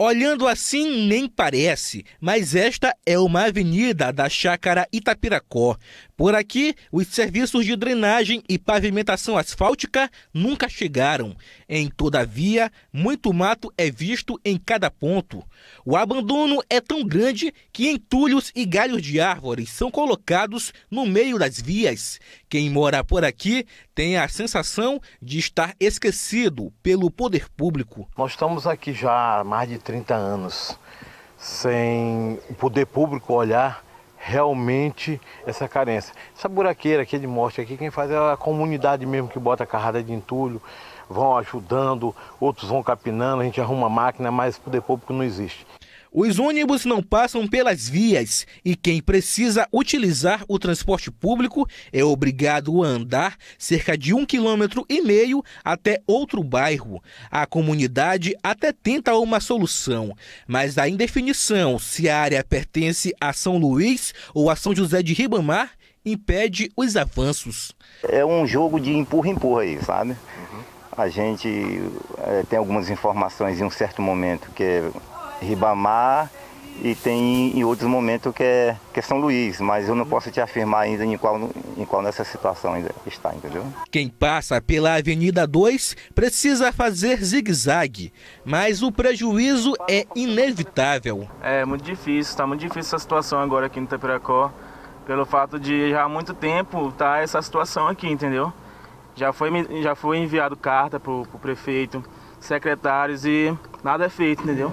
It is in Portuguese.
Olhando assim, nem parece, mas esta é uma avenida da Chácara Itapiracó. Por aqui, os serviços de drenagem e pavimentação asfáltica nunca chegaram. Em todavia, muito mato é visto em cada ponto. O abandono é tão grande que entulhos e galhos de árvores são colocados no meio das vias. Quem mora por aqui tem a sensação de estar esquecido pelo poder público. Nós estamos aqui já há mais de 30 anos sem o poder público olhar realmente essa carência. Essa buraqueira aqui é de morte aqui, quem faz é a comunidade mesmo que bota a carrada de entulho, vão ajudando, outros vão capinando, a gente arruma máquina, mas o poder público não existe. Os ônibus não passam pelas vias e quem precisa utilizar o transporte público é obrigado a andar cerca de um quilômetro e meio até outro bairro. A comunidade até tenta uma solução, mas a indefinição se a área pertence a São Luís ou a São José de Ribamar impede os avanços. É um jogo de empurra-empurra aí, sabe? Uhum. A gente é, tem algumas informações em um certo momento que é Ribamar e tem em outros momentos que é, que é São Luís, mas eu não uhum. posso te afirmar ainda em qual, em qual nessa situação ainda está, entendeu? Quem passa pela Avenida 2 precisa fazer zigue-zague, mas o prejuízo é inevitável. É muito difícil, está muito difícil essa situação agora aqui no Tapiracó, pelo fato de já há muito tempo tá essa situação aqui, entendeu? Já foi, já foi enviado carta para o prefeito, secretários e nada é feito, entendeu?